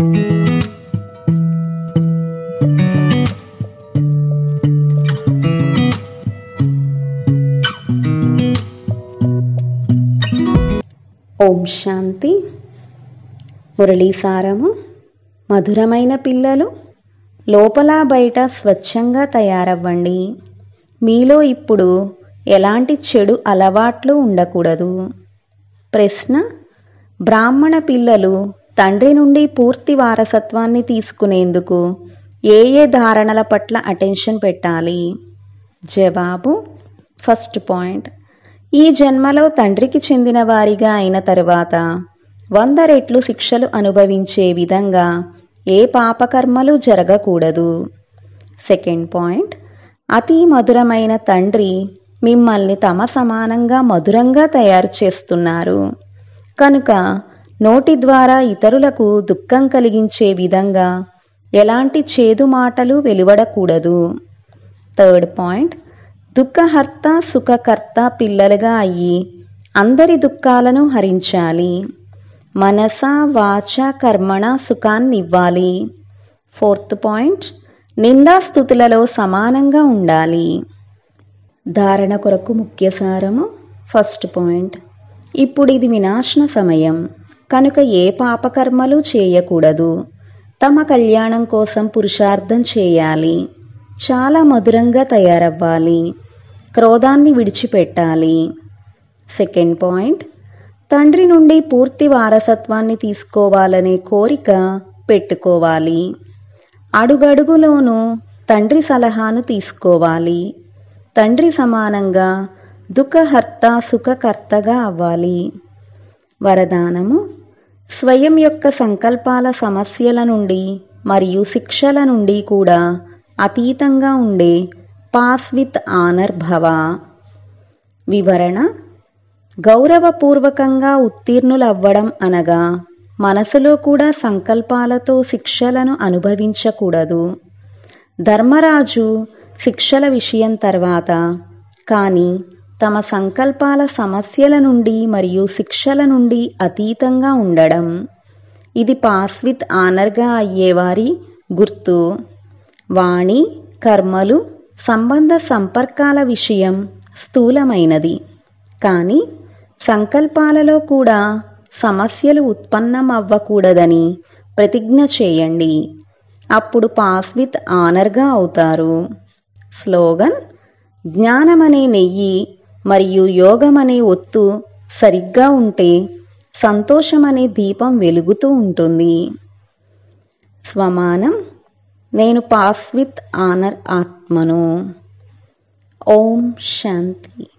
ఓం శాంతి మురళీసారము మధురమైన పిల్లలు లోపల బయట స్వచ్ఛంగా తయారవ్వండి మీలో ఇప్పుడు ఎలాంటి చెడు అలవాట్లు ఉండకూడదు ప్రశ్న బ్రాహ్మణ పిల్లలు తండ్రి నుండి పూర్తి వారసత్వాన్ని తీసుకునేందుకు ఏ ఏ ధారణల పట్ల అటెన్షన్ పెట్టాలి జవాబు ఫస్ట్ పాయింట్ ఈ జన్మలో తండ్రికి చెందిన వారిగా అయిన తరువాత వంద రెట్లు శిక్షలు అనుభవించే విధంగా ఏ పాపకర్మలు జరగకూడదు సెకండ్ పాయింట్ అతి మధురమైన తండ్రి మిమ్మల్ని తమ సమానంగా మధురంగా తయారు చేస్తున్నారు కనుక నోటి ద్వారా ఇతరులకు దుఃఖం కలిగించే విధంగా ఎలాంటి చేదు మాటలు వెలువడకూడదు థర్డ్ పాయింట్ దుఃఖహర్త సుఖకర్త పిల్లలుగా అయ్యి అందరి దుఃఖాలను హరించాలి మనస వాచ కర్మణ సుఖాన్నివ్వాలి ఫోర్త్ పాయింట్ నిందాస్థుతులలో సమానంగా ఉండాలి ధారణ కొరకు ముఖ్య సారము ఫస్ట్ పాయింట్ ఇప్పుడు ఇది వినాశన సమయం కనుక ఏ పాపకర్మలు చేయకూడదు తమ కళ్యాణం కోసం పురుషార్థం చేయాలి చాలా మధురంగా తయారవ్వాలి క్రోధాన్ని విడిచిపెట్టాలి సెకండ్ పాయింట్ తండ్రి నుండి పూర్తి వారసత్వాన్ని తీసుకోవాలనే కోరిక పెట్టుకోవాలి అడుగడుగులోనూ తండ్రి సలహాను తీసుకోవాలి తండ్రి సమానంగా దుఃఖహర్త సుఖకర్తగా అవ్వాలి వరదానము స్వయం యొక్క సంకల్పాల సమస్యల నుండి మరియు శిక్షల నుండి కూడా అతీతంగా ఉండే పాస్ విత్ ఆనర్ భవ వివరణ గౌరవపూర్వకంగా ఉత్తీర్ణులవ్వడం అనగా మనసులో కూడా సంకల్పాలతో శిక్షలను అనుభవించకూడదు ధర్మరాజు శిక్షల విషయం తర్వాత కానీ తమ సంకల్పాల సమస్యల నుండి మరియు శిక్షల నుండి అతీతంగా ఉండడం ఇది పాస్ విత్ ఆనర్గా అయ్యేవారి గుర్తు వాణి కర్మలు సంబంధ సంపర్కాల విషయం స్థూలమైనది కానీ సంకల్పాలలో కూడా సమస్యలు ఉత్పన్నం అవ్వకూడదని ప్రతిజ్ఞ చేయండి అప్పుడు పాస్ విత్ ఆనర్గా అవుతారు స్లోగన్ జ్ఞానమనే నెయ్యి మరియు యోగం అనే ఒత్తు సరిగ్గా ఉంటే సంతోషం అనే దీపం వెలుగుతూ ఉంటుంది స్వమానం నేను పాస్ విత్ ఆనర్ ఆత్మను ఓం శాంతి